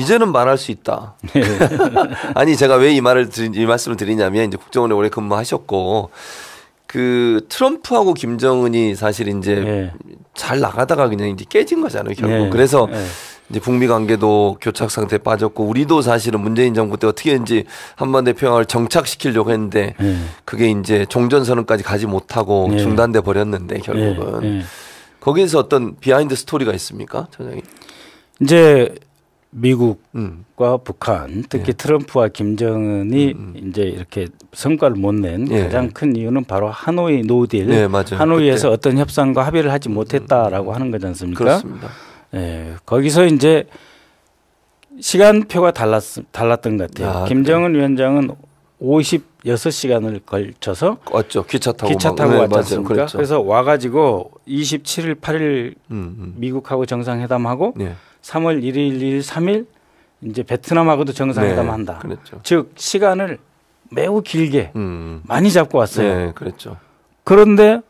이제는 말할 수 있다. 네. 아니 제가 왜 이 말을 드린, 이 말씀을 드리냐면 이제 국정원에 오래 근무하셨고 그 트럼프하고 김정은이 사실 이제 네. 잘 나가다가 그냥 이제 깨진 거잖아요 결국 네. 그래서 네. 이제 북미 관계도 교착 상태에 빠졌고 우리도 사실은 문재인 정부 때어떻게든제한반도 평화를 정착시키려고 했는데 네. 그게 이제 종전선언까지 가지 못하고 네. 중단돼 버렸는데 결국은 거기에서 어떤 비하인드 스토리가 있습니까, 전장이 이제 미국과 음. 북한 특히 예. 트럼프와 김정은이 음, 음. 이제 이렇게 성과를 못낸 예. 가장 큰 이유는 바로 하노이 노딜 예, 하노이에서 그때. 어떤 협상과 합의를 하지 음, 음, 음. 못했다라고 하는 거잖습니까 그렇습니다. 예, 거기서 이제 시간표가 달랐 달랐던 것 같아요. 아, 김정은 그래. 위원장은 56시간을 걸쳐서 왔죠. 기차 타고 기차 타고 네, 왔잖습니까 그렇죠. 그래서 와 가지고 27일 8일 미국하고 정상회담하고 예. 3월 1일, 2일, 3일 이제 베트남하고도 정상회담한다. 네, 그랬죠. 즉 시간을 매우 길게 음. 많이 잡고 왔어요. 네, 그랬죠. 그런데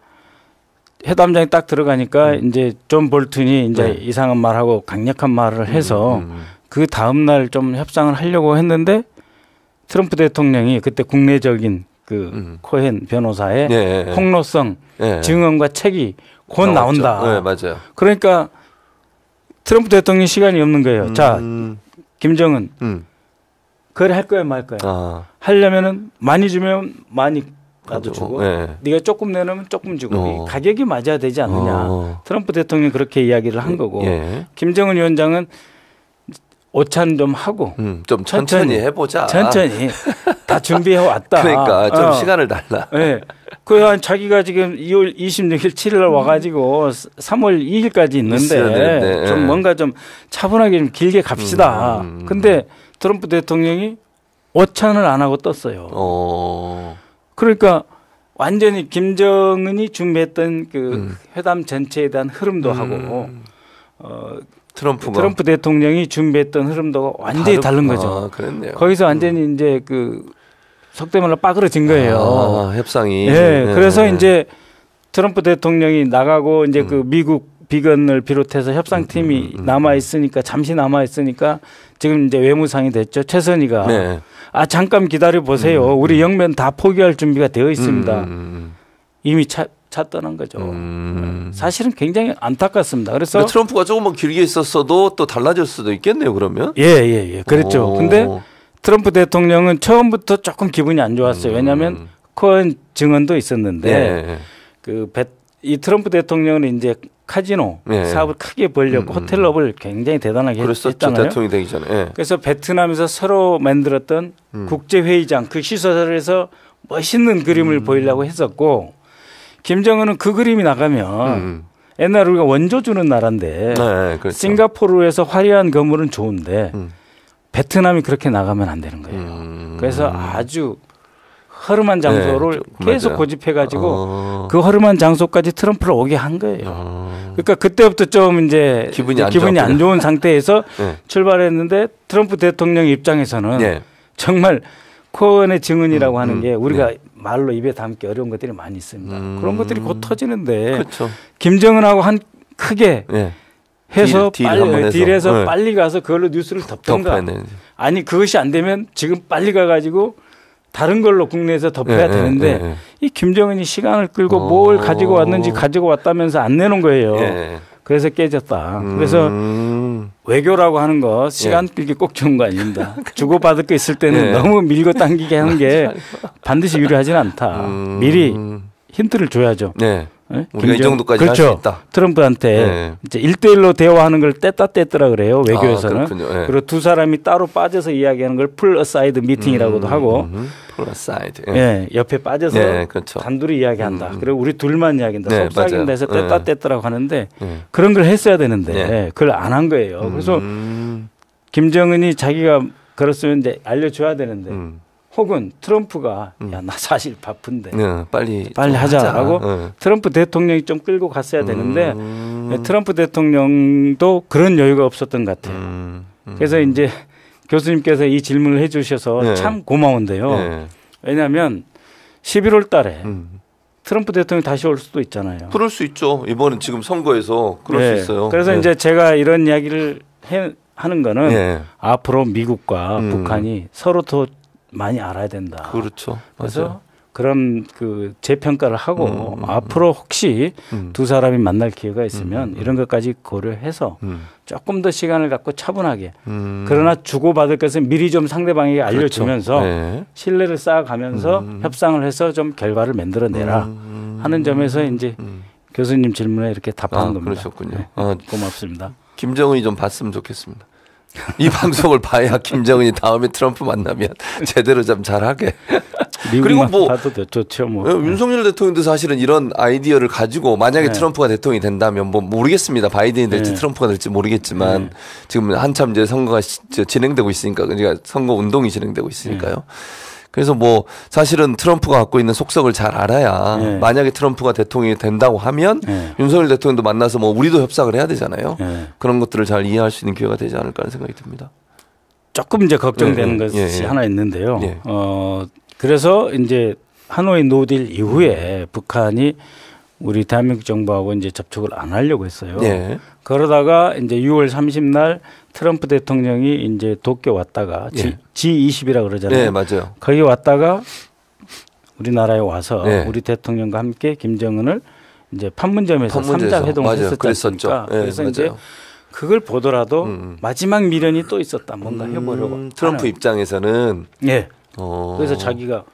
회담장에 딱 들어가니까 음. 이제 존 볼튼이 이제 네. 이상한 말하고 강력한 말을 음, 해서 음. 음. 그 다음 날좀 협상을 하려고 했는데 트럼프 대통령이 그때 국내적인 그 음. 코헨 변호사의 네, 네, 네. 폭로성 네. 증언과 책이 곧 나온다. 네, 맞아요. 그러니까 트럼프 대통령 시간이 없는 거예요. 음. 자, 김정은. 음. 그걸 할 거야, 말 거야. 아. 하려면은 많이 주면 많이 나도 주고 네. 네가 조금 내놓으면 조금 주고 어. 가격이 맞아야 되지 않느냐. 어. 트럼프 대통령이 그렇게 이야기를 한 예. 거고 예. 김정은 위원장은 오찬 좀 하고 음, 좀 천천히, 천천히 해보자. 천천히 다 준비해 왔다. 그러니까 좀 어. 시간을 달라. 네. 그한 자기가 지금 2월 26일 7일 와가지고 3월 2일까지 있는데 네. 좀 뭔가 좀 차분하게 좀 길게 갑시다. 음, 음, 음. 근데 트럼프 대통령이 오찬을 안 하고 떴어요. 어. 그러니까 완전히 김정은이 준비했던 그 음. 회담 전체에 대한 흐름도 음. 하고 어, 트럼프가. 트럼프 대통령이 준비했던 흐름도 완전히 다른 거죠. 아, 거기서 완전히 음. 이제 그 속대말로 빠그러진 거예요. 아, 협상이. 예. 네. 그래서 네. 이제 트럼프 대통령이 나가고 이제 그 음. 그 미국 비건을 비롯해서 협상팀이 음, 음, 음. 남아 있으니까 잠시 남아 있으니까 지금 이제 외무상이 됐죠. 최선희가 네. 아 잠깐 기다려 보세요. 음, 음, 우리 영면 다 포기할 준비가 되어 있습니다. 이미 차, 차 떠난 거죠. 음. 사실은 굉장히 안타깝습니다. 그래서 트럼프가 조금 길게 있었어도 또 달라질 수도 있겠네요. 그러면 예, 예, 예. 그랬죠 오. 근데 트럼프 대통령은 처음부터 조금 기분이 안 좋았어요. 음. 왜냐하면 코엔 증언도 있었는데 예. 예. 그이 트럼프 대통령은 이제 카지노 예. 사업을 크게 벌렸고 음, 음. 호텔업을 굉장히 대단하게 했었죠잖아요 대통령이 되기 전에. 예. 그래서 베트남에서 새로 만들었던 음. 국제회의장 그 시설에서 멋있는 그림을 음. 보이려고 했었고 김정은은 그 그림이 나가면 옛날 우리가 원조 주는 나라인데 네, 네 그렇죠. 싱가포르에서 화려한 건물은 좋은데 베트남이 그렇게 나가면 안 되는 거예요. 음. 그래서 아주 허름한 장소를 네, 계속 고집해가지고 어. 그 허름한 장소까지 트럼프를 오게 한 거예요. 어. 그러니까 그때부터 좀 이제 기분이, 안, 기분이 안 좋은 상태에서 네. 출발했는데 트럼프 대통령 입장에서는 네. 정말 코언의 증언이라고 음, 하는 음, 게 우리가 네. 말로 입에 담기 어려운 것들이 많이 있습니다. 음. 그런 것들이 곧 터지는데 그렇죠. 김정은하고 한 크게 예. 해서 딜, 빨리 딜 해서, 해서 네. 빨리 가서 그걸로 뉴스를 덮던가 덮어야, 아니 그것이 안 되면 지금 빨리 가가지고 다른 걸로 국내에서 덮어야 네, 되는데 네, 이 김정은이 시간을 끌고 오. 어. 뭘 가지고 왔는지 가지고 왔다면서 안 내는 거예요. 그래서 깨졌다. 음. 그래서 외교라고 하는 거 시간 끌기 꼭 좋은 거 아닙니다. 그렇죠. 주고받을 거 있을 때는 너무 밀고 당기게 하는 게 반드시 유리하지는 않다. 음. 미리 힌트를 줘야죠. 네. 네? 우리가 이 정도까지 그렇죠. 할수 있다. 트럼프한테 네. 이제 일대일로 대화하는 걸 뗐다 뗐더라 그래요. 아, 외교에서는. 아, 네. 그리고 두 사람이 따로 빠져서 이야기하는 걸 풀어사이드 미팅이라고도 음, 하고 음, 풀어사이드. 예. 네. 옆에 빠져서 그렇죠. 단둘이 이야기한다. 음, 음. 그리고 우리 둘만 이야기한다. 네, 속삭인다 해서 뗐다 뗐더라고 하는데 그런 걸 했어야 되는데 그걸 안 한 거예요. 그래서 음. 김정은이 자기가 그랬으면 이제 알려줘야 되는데 음. 혹은 트럼프가 음. 야나 사실 바쁜데 네, 빨리 빨리 하자라고 하자. 네. 트럼프 대통령이 좀 끌고 갔어야 되는데 음. 네, 트럼프 대통령도 그런 여유가 없었던 것 같아요. 음, 음. 그래서 이제 교수님께서 이 질문을 해주셔서 네. 참 고마운데요. 왜냐하면 11월달에 음. 트럼프 대통령이 다시 올 수도 있잖아요. 그럴 수 있죠. 이번은 지금 선거에서 그럴 수 네. 있어요. 그래서 이제 제가 이런 이야기를 해, 하는 거는 앞으로 미국과 음. 북한이 서로 더 많이 알아야 된다. 그렇죠. 그래서 맞아요. 그런 그 재평가를 하고 음, 음, 음. 앞으로 혹시 음. 두 사람이 만날 기회가 있으면 음, 음. 이런 것까지 고려해서 조금 더 시간을 갖고 차분하게 그러나 주고받을 것은 미리 좀 상대방에게 그렇죠. 알려주면서 그렇죠. 네. 신뢰를 쌓아가면서 협상을 해서 좀 결과를 만들어내라 하는 점에서 이제 교수님 질문에 이렇게 답하는 아, 겁니다. 그러셨군요. 네. 아, 고맙습니다. 김정은이 좀 봤으면 좋겠습니다. 이 방송을 봐야 김정은이 다음에 트럼프 만나면 제대로 좀 잘하게. 그리고 뭐 봐도 좋죠 뭐. 어, 윤석열 대통령도 사실은 이런 아이디어를 가지고 만약에 네. 트럼프가 대통령이 된다면 뭐 모르겠습니다. 바이든이 될지 네. 트럼프가 될지 모르겠지만 네. 지금 한참 이제 선거가 진행되고 있으니까 그러니까 선거 운동이 진행되고 있으니까요. 네. 그래서 뭐 사실은 트럼프가 갖고 있는 속성을 잘 알아야 예. 만약에 트럼프가 대통령이 된다고 하면 예. 윤석열 대통령도 만나서 뭐 우리도 협상을 해야 되잖아요. 예. 그런 것들을 잘 이해할 수 있는 기회가 되지 않을까 하는 생각이 듭니다. 조금 이제 걱정되는 예, 예. 것이 예, 하나 있는데요. 어, 그래서 이제 하노이 노딜 이후에 북한이 우리 대한민국 정부하고 이제 접촉을 안 하려고 했어요. 네. 그러다가 이제 6월 3 0날 트럼프 대통령이 이제 도쿄 왔다가 네. G, 2 0이라 그러잖아요. 네, 맞아요. 거기 왔다가 우리나라에 와서 네. 우리 대통령과 함께 김정은을 이제 판문점에서 삼자 회동을 했었잖습니까? 네, 그래서 맞아요. 이제 그걸 보더라도 음. 마지막 미련이 또 있었다. 뭔가 음, 해보려고. 트럼프 하는. 입장에서는 예. 네. 그래서 자기가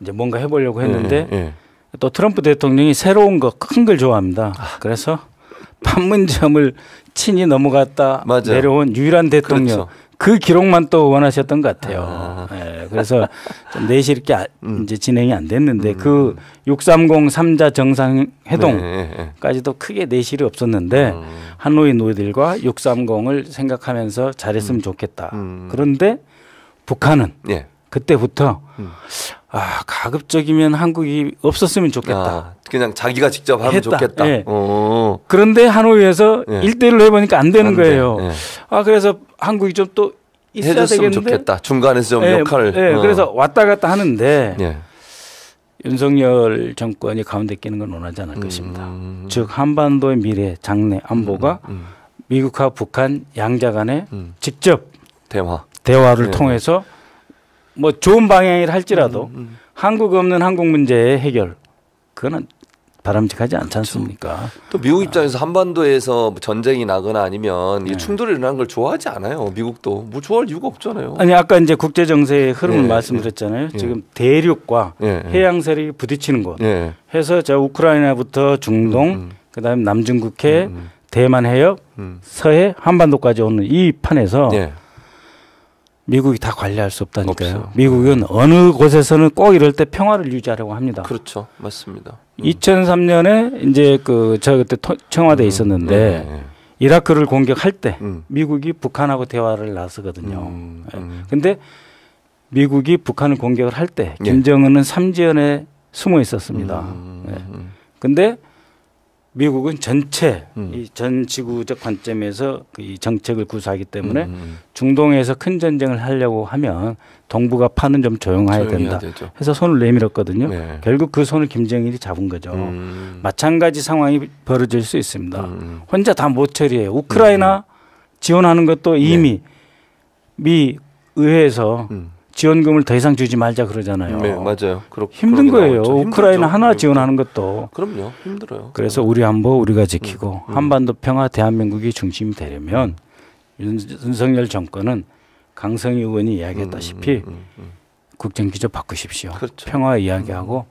이제 뭔가 해보려고 했는데 네, 네. 또 트럼프 대통령이 새로운 거 큰 걸 좋아합니다. 아. 그래서 판문점을 친히 넘어갔다 맞아. 내려온 유일한 대통령 그렇죠. 그 기록만 또 원하셨던 것 같아요. 아. 네, 그래서 좀내실있게 아, 음. 이제 진행이 안 됐는데 음. 그630 3자 정상회동까지도 네, 네. 크게 내실이 없었는데 음. 하노이 노예들과 630을 생각하면서 잘했으면 음. 좋겠다. 음. 그런데 북한은 네. 그때부터 음. 아 가급적이면 한국이 없었으면 좋겠다. 아, 그냥 자기가 직접 하면 했다. 좋겠다. 예. 어. 그런데 하노이에서 예. 1대1로 해보니까 안 되는 안 거예요. 예. 아 그래서 한국이 좀 또 있어야 되겠는데 좋겠다. 중간에서 좀 예, 역할을. 예, 어. 그래서 왔다 갔다 하는데 예. 윤석열 정권이 가운데 끼는 건 원하지 않을 음. 것입니다. 즉 한반도의 미래, 장래, 안보가 음. 음. 미국과 북한 양자 간에 음. 직접 대화 대화를 예. 통해서 뭐 좋은 방향이라 할지라도 음, 음. 음. 한국 없는 한국 문제의 해결 그거는 바람직하지 않지 않습니까? 그렇죠. 또 미국 입장에서 한반도에서 전쟁이 나거나 아니면 네. 충돌이 일어난 걸 좋아하지 않아요. 미국도 뭐 좋아할 이유가 없잖아요. 아니 아까 이제 국제 정세의 흐름을 네. 말씀드렸잖아요. 네. 지금 대륙과 해양 세력이 부딪히는 곳 해서 저 우크라이나부터 중동 음, 음. 그다음에 남중국해 음, 음. 대만 해역 서해 한반도까지 오는 이 판에서 미국이 다 관리할 수 없다니까요. 없어요. 미국은 네. 어느 곳에서는 꼭 이럴 때 평화를 유지하려고 합니다. 그렇죠. 맞습니다. 음. 2003년에 이제 그 제가 그때 청와대에 음. 있었는데 음. 이라크를 공격할 때 음. 미국이 북한하고 대화를 나서거든요. 음. 음. 근데 미국이 북한을 공격을 할때 예. 김정은은 예. 삼지연에 숨어 있었습니다. 음. 예. 근데 미국은 전체 음. 이전 지구적 관점에서 이 정책을 구사하기 때문에 음. 음, 음. 중동에서 큰 전쟁을 하려고 하면 동북아 파는 좀 조용해야 된다 되죠. 해서 손을 내밀었거든요. 네. 결국 그 손을 김정일이 잡은 거죠. 음. 마찬가지 상황이 벌어질 수 있습니다. 음, 혼자 다 못 처리해요. 우크라이나 지원하는 것도 이미 네. 미 의회에서 지원금을 더 이상 주지 말자 그러잖아요. 네, 맞아요. 그렇, 힘든 거예요. 우크라이나 하나 네. 지원하는 것도. 그럼요. 힘들어요. 그래서 우리 안보 우리가 지키고 음, 음. 한반도 평화 대한민국이 중심이 되려면 윤, 윤석열 정권은 강성희 의원이 이야기했다시피 음, 음, 음, 음. 국정 기조 바꾸십시오. 그렇죠. 평화 이야기하고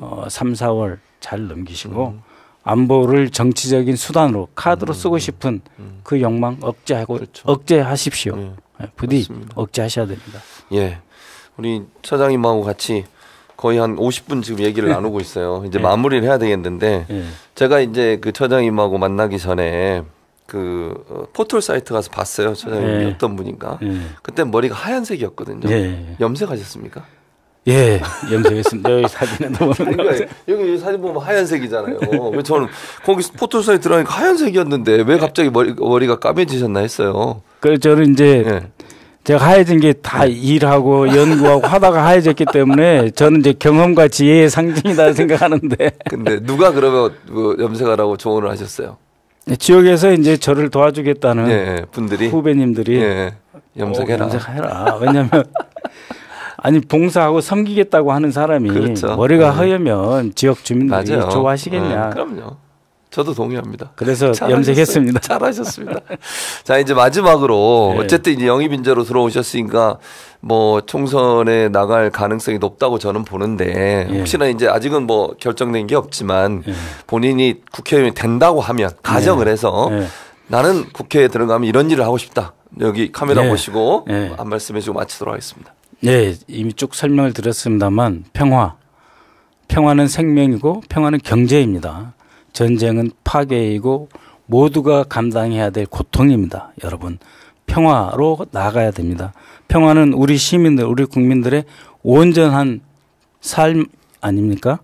어, 3, 4월 잘 넘기시고 안보를 정치적인 수단으로 카드로 쓰고 싶은 그 욕망 억제하고 그렇죠. 억제하십시오. 네. 예, 부디 맞습니다. 억제하셔야 됩니다. 예. 우리 서장님하고 같이 거의 한 50분 지금 얘기를 나누고 있어요. 이제 예. 마무리를 해야 되겠는데 예. 제가 이제 그 처장님하고 만나기 전에 그 어, 포털 사이트 가서 봤어요. 처장님이 예. 어떤 분인가. 예. 그때 머리가 하얀색이었거든요. 예. 염색하셨습니까? 예, 염색했습니다. 여기 사진에 보면 그니까 여기 사진 보면 하얀색이잖아요. 왜 저는 거기 포털 사이트 들어가니까 하얀색이었는데 왜 갑자기 머리, 머리가 까매지셨나 했어요. 그 저는 이제 예. 제가 하얘진 게 다 일하고 연구하고 하다가 하얘졌기 때문에 저는 이제 경험과 지혜의 상징이다 생각하는데. 근데 누가 그러면 뭐 염색하라고 조언을 하셨어요? 네, 지역에서 이제 저를 도와주겠다는 예, 예 분들이 후배님들이 예, 예, 염색해라. 어, 염색해라. 왜냐하면 아니 봉사하고 섬기겠다고 하는 사람이 그렇죠. 머리가 네. 예. 허여면 지역 주민들이 맞아요. 좋아하시겠냐. 네, 그럼요. 저도 동의합니다. 그래서 잘 염색했습니다. 잘하셨습니다. 자, 이제 마지막으로 네. 어쨌든 이제 영입 인재로 들어오셨으니까 뭐 총선에 나갈 가능성이 높다고 저는 보는데 네. 혹시나 이제 아직은 뭐 결정된 게 없지만 네. 본인이 국회의원이 된다고 하면 네. 가정을 해서 예. 나는 국회에 들어가면 이런 일을 하고 싶다. 여기 카메라 보시고 한 말씀해 주고 마치도록 하겠습니다. 네, 이미 쭉 설명을 드렸습니다만 평화. 평화는 생명이고 평화는 경제입니다. 전쟁은 파괴이고 모두가 감당해야 될 고통입니다. 여러분, 평화로 나가야 됩니다. 평화는 우리 시민들, 우리 국민들의 온전한 삶 아닙니까?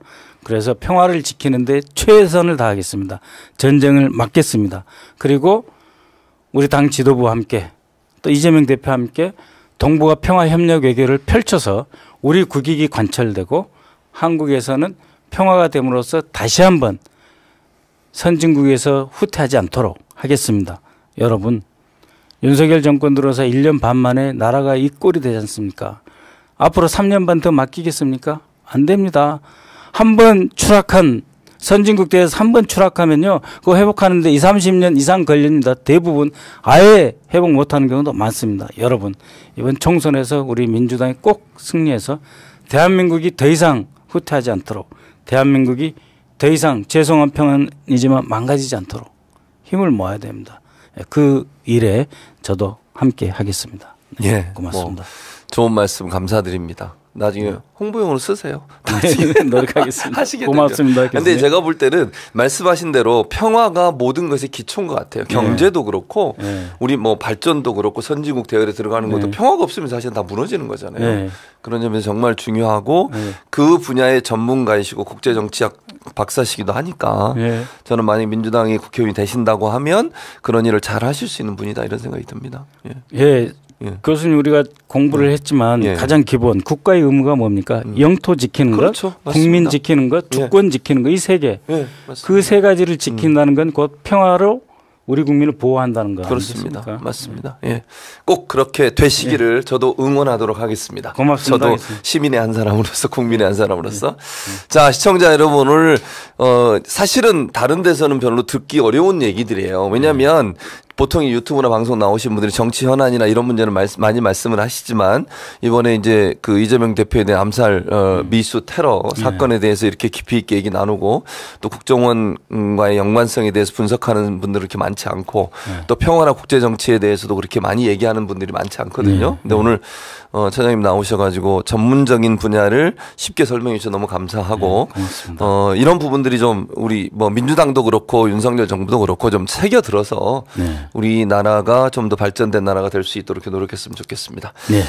그래서 평화를 지키는데 최선을 다하겠습니다. 전쟁을 막겠습니다. 그리고 우리 당 지도부와 함께 또 이재명 대표와 함께 동북아 평화 협력 외교를 펼쳐서 우리 국익이 관철되고 한국에서는 평화가 됨으로써 다시 한번 선진국에서 후퇴하지 않도록 하겠습니다. 여러분, 윤석열 정권 들어서 1년 반 만에 나라가 이 꼴이 되지 않습니까? 앞으로 3년 반 더 맡기겠습니까? 안 됩니다. 한 번 추락한 선진국대에서 한 번 추락하면요. 그거 회복하는데 20, 30년 이상 걸립니다. 대부분 아예 회복 못하는 경우도 많습니다. 여러분 이번 총선에서 우리 민주당이 꼭 승리해서 대한민국이 더 이상 후퇴하지 않도록 대한민국이 더 이상 죄송한 평안이지만 망가지지 않도록 힘을 모아야 됩니다. 예, 그 일에 저도 함께 하겠습니다. 네, 예, 고맙습니다. 뭐 좋은 말씀 감사드립니다. 나중에 네. 홍보용으로 쓰세요. 네, 노력하겠습니다. 고맙습니다. 교수데 제가 볼 때는 말씀하신 대로 평화가 모든 것의 기초인 것 같아요. 네. 경제도 네. 그렇고 우리 뭐 발전도 그렇고 선진국 대열에 들어가는 것도 평화가 없으면 사실 다 무너지는 거잖아요. 그런 점에서 정말 중요하고 그 분야의 전문가이시고 국제정치학 박사시기도 하니까 예. 저는 만약 민주당이 국회의원이 되신다고 하면 그런 일을 잘 하실 수 있는 분이다 이런 생각이 듭니다. 예. 예. 예. 교수님 우리가 공부를 음. 했지만 예. 가장 기본 국가의 의무가 뭡니까? 음. 영토 지키는 그렇죠. 것, 맞습니다. 국민 지키는 것, 예. 주권 지키는 것 이 세 개. 예, 그세 가지를 지킨다는 음. 건곧 평화로 우리 국민을 보호한다는 거 그렇습니다. 아니겠습니까? 맞습니다. 예. 꼭 그렇게 되시기를 예. 저도 응원하도록 하겠습니다. 고맙습니다. 저도 하겠습니다. 시민의 한 사람으로서 국민의 한 사람으로서 예. 예. 자 시청자 여러분 오늘 어 사실은 다른 데서는 별로 듣기 어려운 얘기들이에요. 왜냐하면 예. 보통 유튜브나 방송 나오신 분들이 정치 현안이나 이런 문제는 말 많이 말씀을 하시지만 이번에 이제 그 이재명 대표에 대한 암살 어, 미수 테러 네. 사건에 대해서 이렇게 깊이 있게 얘기 나누고 또 국정원과의 연관성에 대해서 분석하는 분들 이렇게 많지 않고 네. 또 평화나 국제 정치에 대해서도 그렇게 많이 얘기하는 분들이 많지 않거든요. 네. 근데 오늘 어, 차장님 나오셔가지고 전문적인 분야를 쉽게 설명해 주셔서 너무 감사하고 어, 이런 부분들이 좀 우리 뭐 민주당도 그렇고 윤석열 정부도 그렇고 좀 새겨 들어서 우리나라가 좀 더 발전된 나라가 될 수 있도록 노력했으면 좋겠습니다. 네.